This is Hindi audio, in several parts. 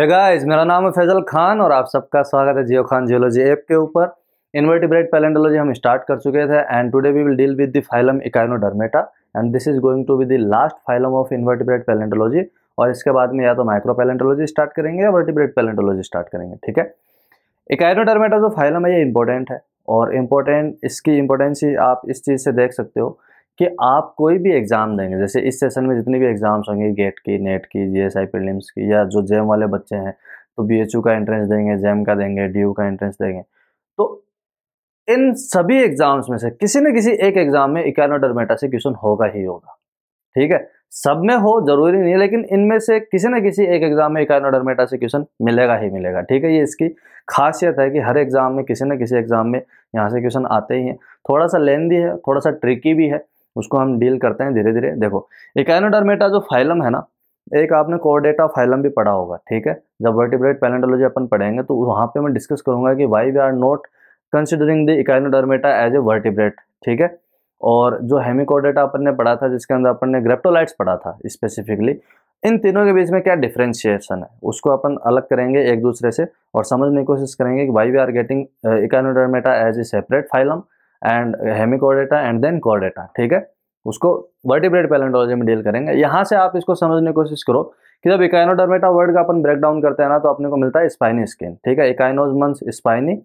है गाइस मेरा नाम है फैजल खान और आप सबका स्वागत है जियो खान जियोलॉजी ऐप के ऊपर इन्वर्टिब्रेट पैलेंटोलॉजी हम स्टार्ट कर चुके थे and today we will deal with the phylum echinodermata and this is going to be the last phylum of invertebrate palaeontology और इसके बाद में या तो माइक्रो पैलेंडोलॉजी स्टार्ट करेंगे या वर्टिब्रेट पैलेंटोलॉजी स्टार्ट करेंगे ठीक है इकाइनोडर्मेटा जो फाइलम है ये इंपॉर्टेंट है और इम्पोर्टेंट इसकी इंपॉर्टेंसी आप इस चीज़ से देख सकते हो कि आप कोई भी एग्ज़ाम देंगे जैसे इस सेशन में जितने भी एग्ज़ाम्स होंगे गेट की नेट e की जी एस आई की या जो जेम वाले बच्चे हैं तो बी एच यू का एंट्रेंस देंगे जेम का देंगे डी यू का एंट्रेंस देंगे तो इन सभी एग्ज़ाम्स में से किसी न किसी एक एग्ज़ाम में डरमेटा से क्वेश्चन होगा ही होगा ठीक है सब में हो जरूरी नहीं है लेकिन इनमें से किसी न किसी एक एग्जाम में डरमेटा से क्वेश्चन मिलेगा ही मिलेगा ठीक है ये इसकी खासियत है कि हर एग्जाम में किसी न किसी एग्जाम में यहाँ से क्वेश्चन आते ही हैं थोड़ा सा लेंदी है थोड़ा सा ट्रिकी भी है उसको हम डील करते हैं धीरे धीरे देखो इकाइनोडर्मेटा जो फाइलम है ना एक आपने कोर्डेटा फाइलम भी पढ़ा होगा ठीक है जब वर्टिब्रेट पैलेंटोलॉजी अपन पढ़ेंगे तो वहाँ पे मैं डिस्कस करूँगा कि why we are not considering the echinodermata as a vertebrate ठीक है और जो हेमिकोडेटा अपन ने पढ़ा था जिसके अंदर अपन ने ग्रेप्टोलाइट्स पढ़ा था स्पेसिफिकली इन तीनों के बीच में क्या डिफ्रेंशिएशन है उसको अपन अलग करेंगे एक दूसरे से और समझने की कोशिश करेंगे कि why we are getting echinodermata as a separate phylum and hemi and then chordata ठीक है उसको वर्टिब्रेट पैलेंटोलॉजी में डील करेंगे यहाँ से आप इसको समझने की कोशिश करो कि जब इकाइनोडर्मेटा वर्ड का अपन ब्रेक डाउन करते हैं ना तो अपने को मिलता है स्पाइनी स्किन ठीक है echinos means spiny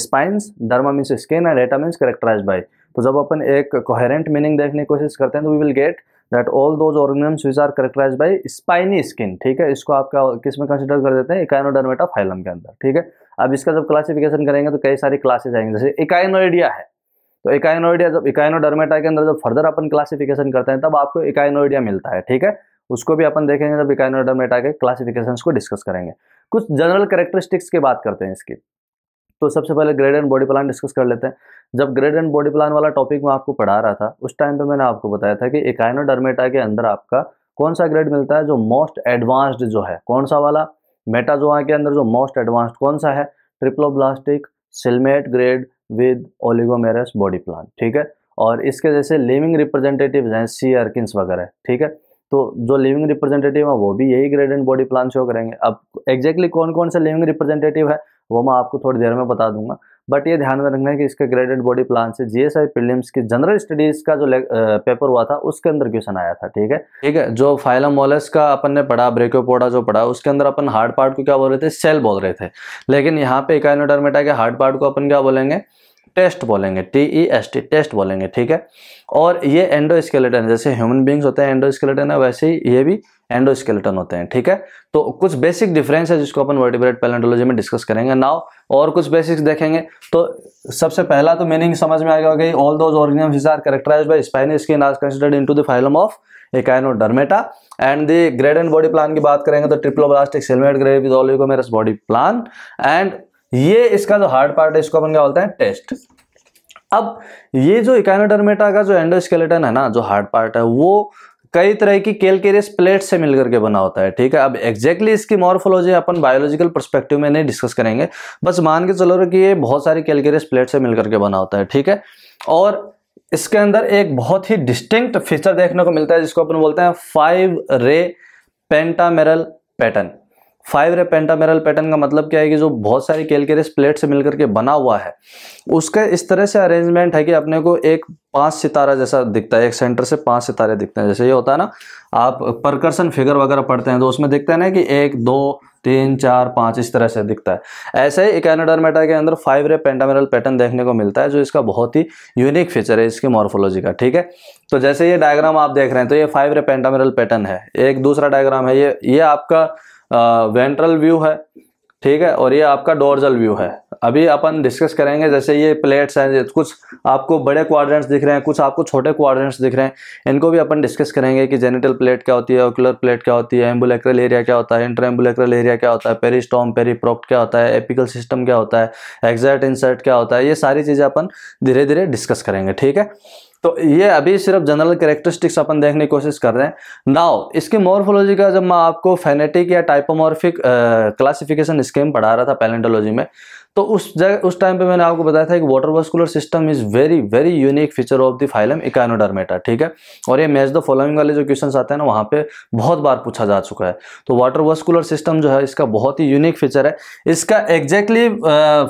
spines derma means skin and data means characterize by तो जब अपन एक कोहेरेंट मीनिंग देखने की कोशिश करते हैं तो we will get that all those organisms which are characterize by spiny skin ठीक है इसको आपका किस में कंसिडर कर देते हैं इकाइनोडर्मेटा फाइलम के अंदर ठीक है अब इसका जब क्लासिफिकेशन करेंगे तो कई सारी क्लासेज आएंगे जैसे इकाइनोइडिया है तो इकाइनोइडिया जब इकाइनोडर्मेटा के अंदर जब फर्दर अपन क्लासिफिकेशन करते हैं तब आपको इकाइनोइडिया मिलता है ठीक है उसको भी अपन देखेंगे जब इकाइनोडर्मेटा के क्लासिफिकेशन को डिस्कस करेंगे कुछ जनरल करेक्टरिस्टिक्स की बात करते हैं इसकी तो सबसे पहले grade and body plan discuss कर लेते हैं जब ग्रेड एंड बॉडी प्लान वाला टॉपिक मैं आपको पढ़ा रहा था उस टाइम पे मैंने आपको बताया था कि इकाइनोडर्मेटा के अंदर आपका कौन सा ग्रेड मिलता है जो मोस्ट एडवांस्ड जो है कौन सा वाला मेटाजोआ के अंदर जो मोस्ट एडवांस्ड कौन सा है triploblastic coelomate grade with oligomerous body plan ठीक है और इसके जैसे लिविंग रिप्रेजेंटेटिव हैं सी अर्किस वगैरह ठीक है तो जो लिविंग रिप्रेजेंटेटिव है वो भी यही ग्रेडेंट बॉडी प्लान शो करेंगे अब एग्जैक्टली exactly कौन कौन से लिविंग रिप्रेजेंटेटिव है वो मैं आपको थोड़ी देर में बता दूंगा बट ये ध्यान में रखना है कि इसका ग्रेडेड बॉडी प्लान से जीएसआई प्रीलिम्स की जनरल स्टडीज का जो पेपर हुआ था उसके अंदर क्वेश्चन आया था ठीक है ठीक है जो वॉलेस का अपन ने पढ़ा ब्रेकोपोडा जो पढ़ा उसके अंदर अपन हार्ड पार्ट को क्या बोल रहे थे सेल बोल रहे थे लेकिन यहाँ पे इकाइनोडर्मेटा के हार्ड पार्ट को अपन क्या बोलेंगे टेस्ट बोलेंगे T E S T test बोलेंगे ठीक है और ये एंडोस्केलेटन जैसे ह्यूमन बींग्स होते हैं एंडोस्केलेटन है वैसे ही ये भी एंडोस्केलेटन होते हैं ठीक है तो कुछ बेसिक डिफरेंस है जिसको अपन वर्टिब्रेट पैलेंटोलॉजी में डिस्कस करेंगे नाउ और कुछ बेसिक्स देखेंगे तो सबसे पहला तो मीनिंग समझ में आएगा कि all those organism are characterize by spiny skin आज considered in to the phylum of डरमेटा and the grade and body plan की बात करेंगे तो triploblastic coelomate grade with all यूकोमेरस बॉडी प्लान एंड ये इसका जो हार्ड पार्ट है इसको अपन क्या बोलते हैं टेस्ट अब ये जो इकानोडर्मेटा का जो एंडोस्केलेटन है ना जो हार्ड पार्ट है वो कई तरह की केलकेरियस प्लेट से मिलकर के बना होता है ठीक है अब exactly इसकी मॉर्फोलॉजी अपन बायोलॉजिकल परस्पेक्टिव में नहीं डिस्कस करेंगे बस मान के चलो कि ये बहुत सारी केलकेरियस प्लेट से मिलकर के बना होता है ठीक है और इसके अंदर एक बहुत ही डिस्टिंक्ट फीचर देखने को मिलता है जिसको अपन बोलते हैं फाइव रे पेंटामेरल पैटर्न फाइव रे पेंटामेरल पैटर्न का मतलब क्या है कि जो बहुत सारी कैलकेरियस प्लेट से मिलकर के बना हुआ है उसका इस तरह से अरेंजमेंट है कि अपने को एक पांच सितारा जैसा दिखता है एक सेंटर से पांच सितारे दिखते हैं जैसे ये होता है ना आप प्रकर्सन फिगर वगैरह पढ़ते हैं तो उसमें दिखते हैं ना कि एक दो तीन चार पाँच इस तरह से दिखता है ऐसे ही इकैनोडरमेटा के अंदर फाइव रे पेंटामेरल पैटर्न देखने को मिलता है जो इसका बहुत ही यूनिक फीचर है इसकी मॉर्फोलॉजी का ठीक है तो जैसे ये डायग्राम आप देख रहे हैं तो ये फाइव रे पेंटामेरल पैटर्न है एक दूसरा डायग्राम है ये ये आपका वेंट्रल व्यू है ठीक है और ये आपका डोरजल व्यू है अभी अपन डिस्कस करेंगे जैसे ये प्लेट्स हैं कुछ आपको बड़े क्वाड्रेंट्स दिख रहे हैं कुछ आपको छोटे क्वाड्रेंट्स दिख रहे हैं इनको भी अपन डिस्कस करेंगे कि जेनिटल प्लेट क्या होती है ओकुलर प्लेट क्या होती है एम्बुलेक्रल एरिया क्या होता है इंटर एम्बुलेक्रल एरिया क्या होता है पेरिस्टॉम पेरीप्रोक्ट क्या होता है एपिकल सिस्टम क्या होता है एग्जैक्ट इंसर्ट क्या होता है ये सारी चीज़ें अपन धीरे धीरे डिस्कस करेंगे ठीक है तो ये अभी सिर्फ जनरल करेक्टरिस्टिक्स अपन देखने की कोशिश कर रहे हैं नाउ इसकी मोर्फोलॉजी का जब मैं आपको फेनेटिक या टाइपोमॉर्फिक क्लासिफिकेशन स्कीम पढ़ा रहा था पैलेंटोलॉजी में तो उस जगह उस टाइम पे मैंने आपको बताया था कि water vascular system is very very unique feature of the phylum Echinodermata ठीक है और ये मैच द फॉलोइंग वाले जो क्वेश्चन आते हैं ना वहाँ पे बहुत बार पूछा जा चुका है तो वाटर वास्कुलर सिस्टम जो है इसका बहुत ही यूनिक फीचर है इसका एग्जैक्टली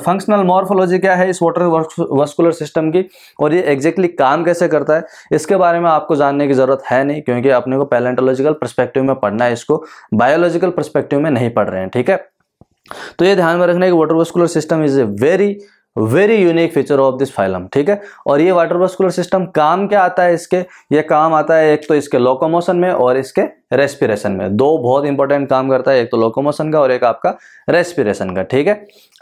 फंक्शनल मॉर्फोलॉजी क्या है इस वाटर वास्कुलर सिस्टम की और ये एग्जैक्टली काम कैसे करता है इसके बारे में आपको जानने की जरूरत है नहीं क्योंकि अपने को पैलेंटोलॉजिकल परस्पेक्टिव में पढ़ना है इसको बायोलॉजिकल परस्पेक्टिव में नहीं पढ़ रहे हैं ठीक है तो ये ध्यान में रखना है कि water vascular system is a very very unique feature of this phylum ठीक है और ये वाटर वस्कुलर सिस्टम काम क्या आता है इसके ये काम आता है एक तो इसके लोकोमोशन में और इसके रेस्पिरेशन में दो बहुत इंपॉर्टेंट काम करता है एक तो लोकोमोशन का और एक आपका रेस्पिरेशन का ठीक है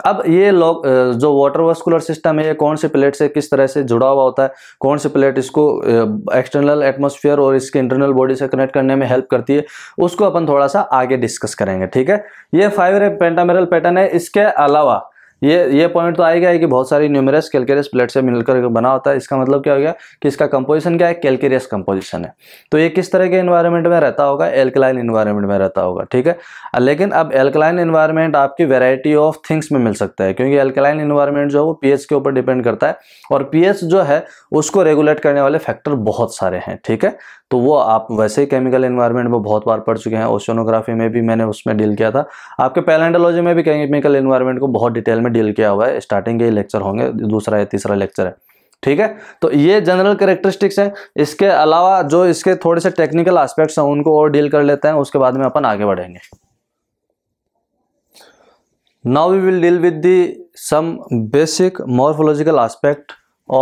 अब ये जो वाटर वस्कुलर सिस्टम है ये कौन से प्लेट से किस तरह से जुड़ा हुआ होता है कौन सी प्लेट इसको एक्सटर्नल एटमोसफियर और इसके इंटरनल बॉडी से कनेक्ट करने में हेल्प करती है उसको अपन थोड़ा सा आगे डिस्कस करेंगे ठीक है ये फाइवर पेंटामेरल पैटर्न है इसके अलावा ये ये पॉइंट तो आएगा है कि बहुत सारी न्यूमेरस कैलकेरियस प्लेट से मिलकर बना होता है इसका मतलब क्या हो गया कि इसका कंपोजिशन क्या है कैलकेरियस कंपोजिशन है तो ये किस तरह के इन्वायरमेंट में रहता होगा एल्कलाइन इन्वायरमेंट में रहता होगा ठीक है लेकिन अब एल्कलाइन इन्वायरमेंट आपकी वेराइटी ऑफ थिंग्स में मिल सकता है क्योंकि एल्कलाइन इन्वायरमेंट जो है वो पी के ऊपर डिपेंड करता है और पी जो है उसको रेगुलेट करने वाले फैक्टर बहुत सारे हैं ठीक है तो वो आप वैसे ही केमिकल इन्वायरमेंट में बहुत बार पढ़ चुके हैं ओशनोग्राफी में भी मैंने उसमें डील किया था आपके पैलेंडोलॉजी में भी केमिकल इन्वायरमेंट को बहुत डिटेल में डील किया हुआ है स्टार्टिंग के लेक्चर होंगे दूसरा या तीसरा लेक्चर है ठीक है तो ये जनरल करेक्टरिस्टिक्स हैं इसके अलावा जो इसके थोड़े से टेक्निकल आस्पेक्ट्स हैं उनको और डील कर लेते हैं उसके बाद में अपन आगे बढ़ेंगे now we will deal with the some basic morphological aspect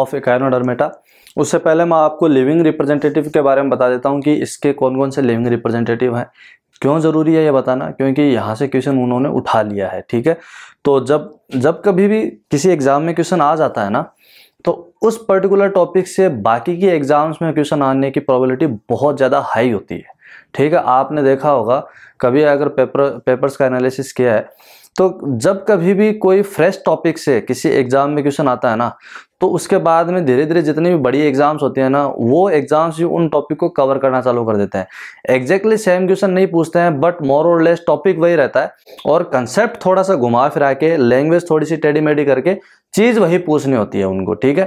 of Echinodermata उससे पहले मैं आपको लिविंग रिप्रेजेंटेटिव के बारे में बता देता हूँ कि इसके कौन कौन से लिविंग रिप्रेजेंटेटिव हैं क्यों ज़रूरी है ये बताना क्योंकि यहाँ से क्वेश्चन उन्होंने उठा लिया है ठीक है तो जब जब कभी भी किसी एग्ज़ाम में क्वेश्चन आ जाता है ना तो उस पर्टिकुलर टॉपिक से बाकी के एग्ज़ाम्स में क्वेश्चन आने की प्रॉबिलिटी बहुत ज़्यादा हाई होती है ठीक है आपने देखा होगा कभी अगर पेपर पेपर्स का एनालिसिस किया है तो जब कभी भी कोई फ्रेश टॉपिक से किसी एग्ज़ाम में क्वेश्चन आता है ना तो उसके बाद में धीरे धीरे जितनी भी बड़ी एग्ज़ाम्स होती हैं ना वो एग्ज़ाम्स भी उन टॉपिक को कवर करना चालू कर देते हैं एग्जैक्टली सेम क्वेश्चन नहीं पूछते हैं बट मोर और लेस टॉपिक वही रहता है और कंसेप्ट थोड़ा सा घुमा फिरा के लैंग्वेज थोड़ी सी टेढ़ी मेढ़ी करके चीज़ वही पूछनी होती है उनको ठीक है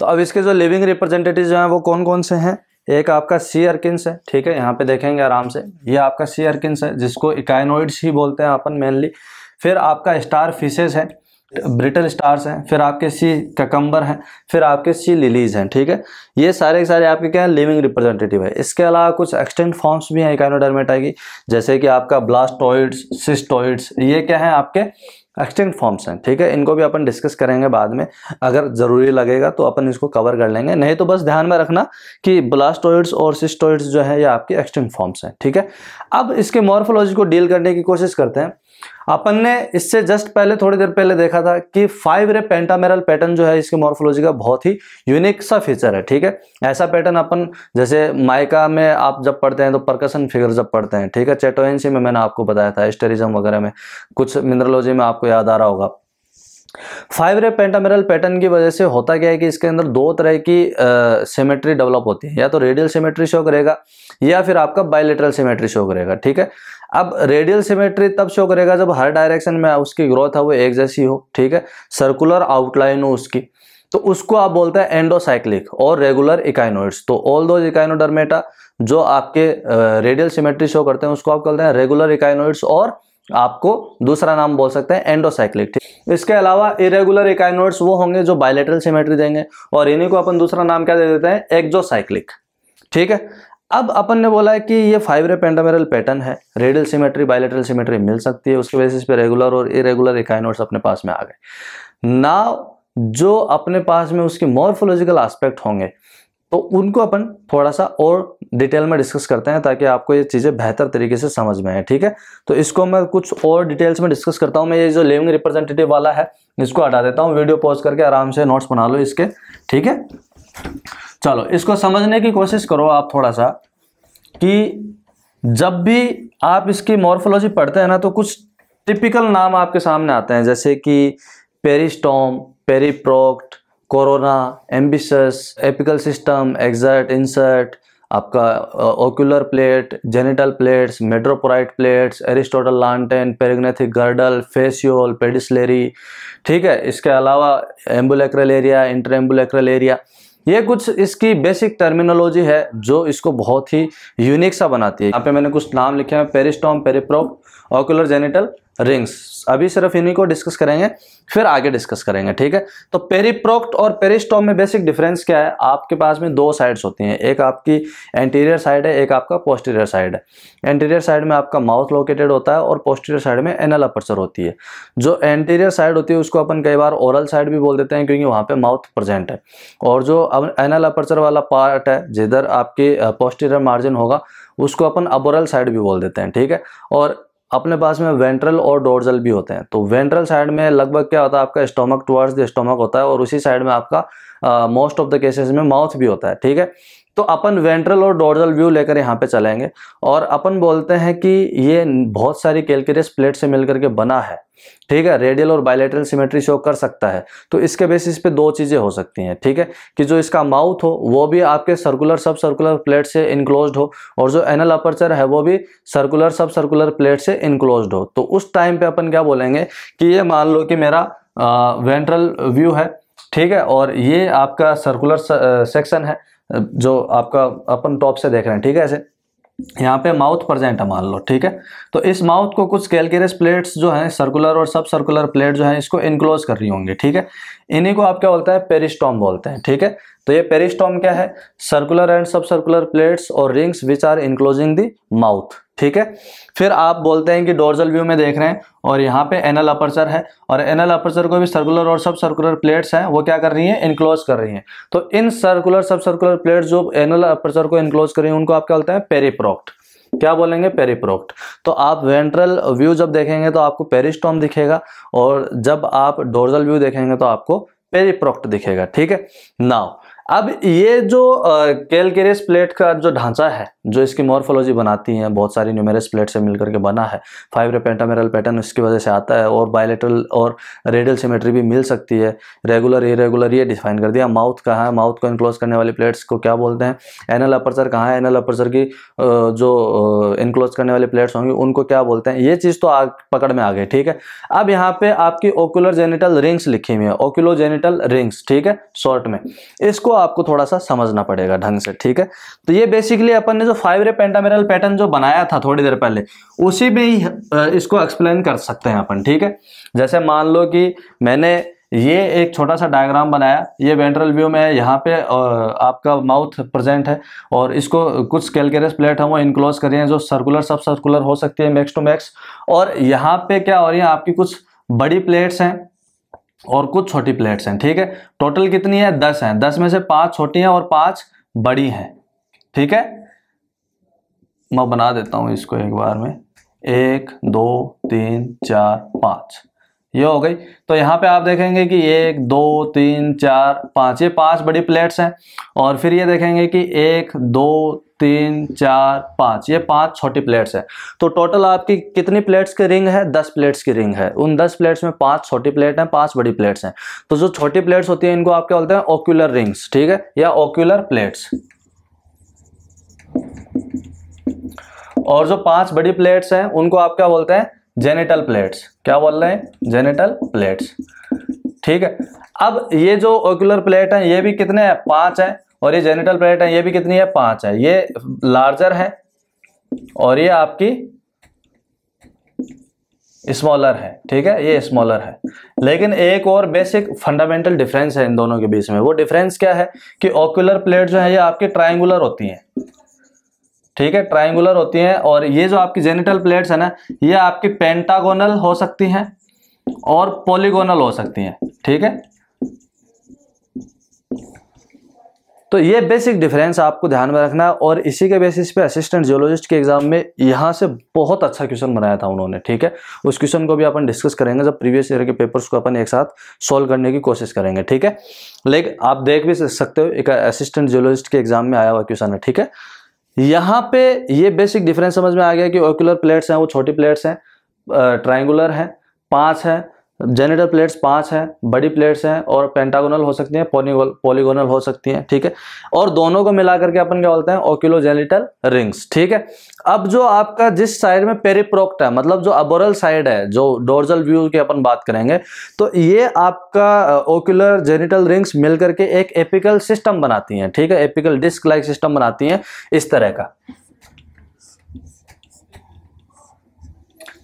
तो अब इसके जो लिविंग रिप्रेजेंटेटिव हैं वो कौन कौन से हैं एक आपका सी अर्किन्स है ठीक है यहाँ पे देखेंगे आराम से ये आपका सी अर्किन्स है जिसको इकाइनोइड्स ही बोलते हैं अपन मेनली फिर आपका स्टार फिशेज है ब्रिटल स्टार्स हैं फिर आपके सी ककम्बर हैं फिर आपके सी लिलीज हैं ठीक है ये सारे के सारे आपके क्या है लिविंग रिप्रेजेंटेटिव है इसके अलावा कुछ एक्सटेंट फॉर्म्स भी हैं इकाइनोडर्मेटा की जैसे कि आपका ब्लास्टोइड्स सिस्टोइड्स ये क्या है आपके एक्सटेंट फॉर्म्स हैं ठीक है इनको भी अपन डिस्कस करेंगे बाद में अगर ज़रूरी लगेगा तो अपन इसको कवर कर लेंगे नहीं तो बस ध्यान में रखना कि ब्लास्टोइड्स और सिस्टोइड्स जो है ये आपके एक्सटेंट फॉर्म्स हैं ठीक है अब इसके मॉर्फोलॉजी को डील करने की कोशिश करते हैं अपन ने इससे जस्ट पहले थोड़ी देर पहले देखा था कि फाइव रे पेंटामेरल पैटर्न जो है इसके मॉर्फोलॉजी का बहुत ही यूनिक सा फीचर है ठीक है ऐसा पैटर्न अपन जैसे माइका में आप जब पढ़ते हैं तो परकसन फिगर जब पढ़ते हैं ठीक है चेटोएंसी में मैंने आपको बताया था एस्टेरिज्म वगैरह में कुछ मिनरलॉजी में आपको याद आ रहा होगा फाइव रे पेंटामेरल पैटर्न की वजह से होता क्या है कि इसके अंदर दो तरह की सिमेट्री डेवलप होती है या तो रेडियल सिमेट्री शो करेगा या फिर आपका बायोलेटरल सिमेट्री शो करेगा ठीक है अब रेडियल सिमेट्री तब शो करेगा जब हर डायरेक्शन में उसकी ग्रोथ है वो एक जैसी हो ठीक है सर्कुलर आउटलाइन हो उसकी तो उसको आप बोलते हैं एंडोसाइक्लिक और रेगुलर इकाइनोइड्स तो ऑल दो इकाइनोडर्मेटा जो आपके रेडियल सिमेट्री शो करते हैं उसको आप कहते हैं रेगुलर इकाइनोइड्स और आपको दूसरा नाम बोल सकते हैं एंडोसाइक्लिक ठीक इसके अलावा इरेगुलर इकाइनोइड्स वो होंगे जो बायोलेटरल सिमेट्री देंगे और इन्हीं को अपन दूसरा नाम क्या दे देते हैं एक्जोसाइक्लिक ठीक है अब अपन ने बोला है कि ये फाइव रे पेंडामेरल पैटर्न है रेडियल सिमेट्री बायलेटरल सिमेट्री मिल सकती है उसके बेसिस पे रेगुलर और इरेगुलर इकाइनोट्स अपने पास में आ गए ना जो अपने पास में उसके मॉर्फोलॉजिकल एस्पेक्ट होंगे तो उनको अपन थोड़ा सा और डिटेल में डिस्कस करते हैं ताकि आपको ये चीज़ें बेहतर तरीके से समझ में आए ठीक है तो इसको मैं कुछ और डिटेल्स में डिस्कस करता हूँ मैं ये जो लिविंग रिप्रेजेंटेटिव वाला है इसको हटा देता हूँ वीडियो पॉज करके आराम से नोट्स बना लो इसके ठीक है चलो इसको समझने की कोशिश करो आप थोड़ा सा कि जब भी आप इसकी मॉर्फोलॉजी पढ़ते हैं ना तो कुछ टिपिकल नाम आपके सामने आते हैं जैसे कि peristome periproct corona ambitus apical system exsert insert आपका ocular plate genital plates madreporite plates Aristotle lantern perignathic girdle fasciole pedicellariae ठीक है इसके अलावा ambulacral area inter ambulacral area ये कुछ इसकी बेसिक टर्मिनोलॉजी है जो इसको बहुत ही यूनिक सा बनाती है यहाँ पे मैंने कुछ नाम लिखे हैं peristome periproct ocular genital rings अभी सिर्फ इन्हीं को डिस्कस करेंगे फिर आगे डिस्कस करेंगे ठीक है तो पेरीप्रोक्ट और पेरिस्टोम में बेसिक डिफरेंस क्या है आपके पास में दो साइड्स होती हैं एक आपकी एंटीरियर साइड है एक आपका पोस्टीरियर साइड है एंटीरियर साइड में आपका माउथ लोकेटेड होता है और पोस्टीरियर साइड में एनल अपर्चर होती है जो एंटीरियर साइड होती है उसको अपन कई बार ओरल साइड भी बोल देते हैं क्योंकि वहाँ पर माउथ प्रजेंट है और जो एनल अपर्चर वाला पार्ट है जिधर आपकी पोस्टीरियर मार्जिन होगा उसको अपन अबोरल साइड भी बोल देते हैं ठीक है और अपने पास में वेंट्रल और डोर्जल भी होते हैं तो वेंट्रल साइड में लगभग क्या होता है आपका स्टोमक टुवर्ड्स द स्टोमक होता है और उसी साइड में आपका मोस्ट ऑफ द केसेस में माउथ भी होता है ठीक है तो अपन वेंट्रल और डोर्जल व्यू लेकर यहाँ पे चलेंगे और अपन बोलते हैं कि ये बहुत सारी कैलकेरियस प्लेट से मिलकर के बना है ठीक है रेडियल और बायलेटरल सिमेट्री शो कर सकता है तो इसके बेसिस पे दो चीज़ें हो सकती हैं ठीक है कि जो इसका माउथ हो वो भी आपके सर्कुलर सब सर्कुलर प्लेट से इनक्लोज हो और जो एनल अपर्चर है वो भी सर्कुलर सब सर्कुलर प्लेट से इनक्लोज हो तो उस टाइम पे अपन क्या बोलेंगे कि ये मान लो कि मेरा वेंट्रल व्यू है ठीक है और ये आपका सर्कुलर सेक्शन है जो आपका अपन टॉप से देख रहे हैं ठीक है ऐसे यहाँ पे माउथ प्रजेंट है मान लो ठीक है तो इस माउथ को कुछ कैलकेरस प्लेट्स जो हैं सर्कुलर और सब सर्कुलर प्लेट जो हैं इसको इनक्लोज कर रही होंगी ठीक है इन्हीं को आप क्या बोलते हैं पेरिस्टॉम बोलते हैं ठीक है तो ये पेरिस्टोम क्या है circular and sub circular plates और rings which are enclosing the mouth ठीक है फिर आप बोलते हैं कि डोर्जल व्यू में देख रहे हैं और यहाँ पे एनल अपर्चर है और एनल अपर्चर को भी सर्कुलर और सब सर्कुलर प्लेट्स हैं वो क्या कर रही हैं इनक्लोज कर रही हैं तो इन सर्कुलर सब सर्कुलर प्लेट्स जो एनल अपर्चर को इनक्लोज कर रही हैं उनको आप क्या बोलते हैं पेरीप्रोक्ट क्या बोलेंगे पेरीप्रोक्ट तो आप वेंट्रल व्यू जब देखेंगे तो आपको पेरिस्टोम दिखेगा और जब आप डोर्जल व्यू देखेंगे तो आपको पेरीप्रोक्ट दिखेगा ठीक है नाउ अब ये जो कैलकेरियस प्लेट का जो ढांचा है जो इसकी मॉर्फोलॉजी बनाती है बहुत सारी न्यूमेरस प्लेट से मिलकर के बना है फाइव पेंटामेरल पैटर्न इसकी वजह से आता है और बायोलेटरल और रेडियल सिमेट्री भी मिल सकती है रेगुलर इरेगुलर ये डिफाइन कर दिया माउथ कहाँ है माउथ को इनक्लोज करने वाली प्लेट्स को क्या बोलते हैं एनल अपर्सर कहाँ है एनल अपर्सर की जो इनक्लोज करने वाली प्लेट्स होंगी उनको क्या बोलते हैं ये चीज़ तो आग पकड़ में आ गई ठीक है अब यहाँ पे आपकी ओक्यूलर जेनिटल रिंग्स लिखी हुई है ओक्यूलो जेनिटल रिंग्स ठीक है शॉर्ट में इसको आपको थोड़ा सा समझना पड़ेगा ढंग से ठीक है तो ये बेसिकली अपन ने जो फाइव रे पेंटामेरल पैटर्न जो बनाया था थोड़ी देर पहले उसी में ही इसको एक्सप्लेन कर सकते हैं अपन ठीक है जैसे मान लो कि मैंने ये एक छोटा सा डायग्राम बनाया ये वेंट्रल व्यू में है यहाँ पे और आपका माउथ प्रेजेंट है और इसको कुछ कैलकेरस प्लेट हम वो इनक्लोज करिए जो सर्कुलर सब सर्कुलर हो सकती है मैक्स टू मैक्स और यहाँ पे क्या हो रही है आपकी कुछ बड़ी प्लेट्स हैं और कुछ छोटी प्लेट्स हैं ठीक है टोटल कितनी है दस हैं दस में से पांच छोटी हैं और पांच बड़ी हैं ठीक है मैं बना देता हूं इसको एक बार में एक दो तीन चार पांच ये हो गई तो यहाँ पे आप देखेंगे कि एक दो तीन चार पांच ये पांच बड़ी प्लेट्स हैं और फिर ये देखेंगे कि एक दो तीन चार पाँच ये पांच छोटी प्लेट्स हैं तो टोटल आपकी कितनी प्लेट्स की रिंग है दस प्लेट्स की रिंग है उन दस प्लेट्स में पांच छोटी प्लेट हैं पांच बड़ी प्लेट्स हैं तो जो छोटी प्लेट्स होती हैं इनको आप क्या बोलते हैं ओक्यूलर रिंग्स ठीक है या ओक्यूलर प्लेट्स और जो पांच बड़ी प्लेट्स हैं उनको आप क्या बोलते हैं जेनेटल प्लेट्स क्या बोल रहे हैं जेनेटल प्लेट्स ठीक है अब ये जो ओक्यूलर प्लेट है ये भी कितने हैं पांच है और ये जेनिटल प्लेट है ये भी कितनी है पांच है ये लार्जर है और ये आपकी स्मॉलर है ठीक है ये स्मॉलर है लेकिन एक और बेसिक फंडामेंटल डिफरेंस है इन दोनों के बीच में वो डिफरेंस क्या है कि ऑक्यूलर प्लेट जो है ये आपकी ट्राइंगुलर होती हैं ठीक है ट्राइंगुलर होती हैं और ये जो आपकी जेनिटल प्लेट्स है ना ये आपकी पेंटागोनल हो सकती हैं और पॉलीगोनल हो सकती हैं ठीक है तो ये बेसिक डिफरेंस आपको ध्यान में रखना है और इसी के बेसिस पे असिस्टेंट जियोलॉजिस्ट के एग्जाम में यहाँ से बहुत अच्छा क्वेश्चन बनाया था उन्होंने ठीक है उस क्वेश्चन को भी अपन डिस्कस करेंगे जब प्रीवियस ईयर के पेपर्स को अपन एक साथ सॉल्व करने की कोशिश करेंगे ठीक है लेकिन आप देख भी सकते हो एक असिस्टेंट जियोलॉजिस्ट के एग्जाम में आया हुआ क्वेश्चन है ठीक है यहाँ पे ये बेसिक डिफरेंस समझ में आ गया कि ओक्यूलर प्लेट्स हैं वो छोटी प्लेट्स हैं ट्राइंगुलर हैं पाँच हैं जेनिटल प्लेट्स पांच हैं बड़ी प्लेट्स हैं और पेंटागोनल हो सकती हैं पोनीगोल पॉलीगोनल हो सकती हैं ठीक है और दोनों को मिला करके अपन क्या बोलते हैं ओक्यूलो जेनिटल रिंग्स ठीक है अब जो आपका जिस साइड में पेरिप्रोक्ट है मतलब जो अबोरल साइड है जो डोर्जल व्यू की अपन बात करेंगे तो ये आपका ओक्यूलर जेनिटल रिंग्स मिल करके एक एपिकल सिस्टम बनाती हैं ठीक है एपिकल डिस्क लाइक सिस्टम बनाती हैं इस तरह का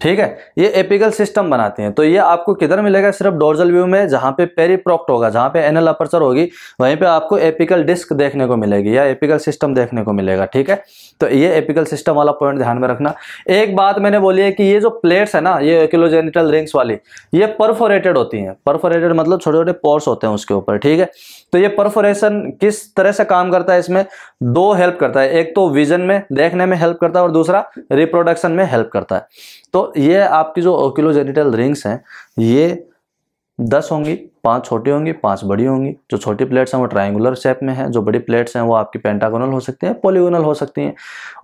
ठीक है ये एपिकल सिस्टम बनाती हैं तो ये आपको किधर मिलेगा सिर्फ डोर्जल व्यू में जहां पे पेरीप्रोक्ट होगा जहां पे एनल अपर्चर होगी वहीं पे आपको एपिकल डिस्क देखने को मिलेगी या एपिकल सिस्टम देखने को मिलेगा ठीक है तो ये एपिकल सिस्टम वाला पॉइंट ध्यान में रखना एक बात मैंने बोली है कि ये जो प्लेट्स है ना ये एक्लोजेनिटल रिंग्स वाली ये परफोरेटेड होती है परफोरेटेड मतलब छोटे छोटे पोर्स होते हैं उसके ऊपर ठीक है तो ये परफोरेशन किस तरह से काम करता है इसमें दो हेल्प करता है एक तो विजन में देखने में हेल्प करता है और दूसरा रिप्रोडक्शन में हेल्प करता है तो ये आपकी जो ओक्यूलोजेनिटल रिंग्स हैं ये दस होंगी पांच छोटे होंगे पांच बड़ी होंगी जो छोटी प्लेट्स हैं वो ट्रायंगुलर शेप में हैं जो बड़ी प्लेट्स हैं वो आपकी पेंटागोनल हो सकती हैं पोलिगोनल हो सकती हैं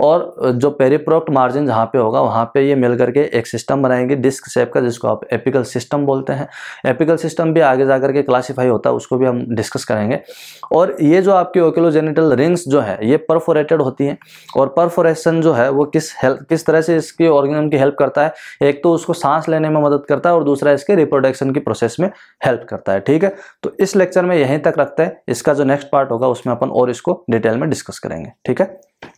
और जो पेरीप्रोक्ट मार्जिन जहाँ पे होगा वहाँ पे ये मिल करके एक सिस्टम बनाएंगे डिस्क शेप का जिसको आप एपिकल सिस्टम बोलते हैं एपिकल सिस्टम भी आगे जा करके क्लासीफाई होता है उसको भी हम डिस्कस करेंगे और ये जो आपकी ओकेलोजेनिटल रिंग्स जो है ये परफोरेटेड होती हैं और परफोरेशन जो है वो किस हेल्प किस तरह से इसके ऑर्गेनिज्म की हेल्प करता है एक तो उसको सांस लेने में मदद करता है और दूसरा इसके रिप्रोडक्शन की प्रोसेस में हेल्प करता है सकता है ठीक है तो इस लेक्चर में यहीं तक रखते हैं इसका जो नेक्स्ट पार्ट होगा उसमें अपन और इसको डिटेल में डिस्कस करेंगे ठीक है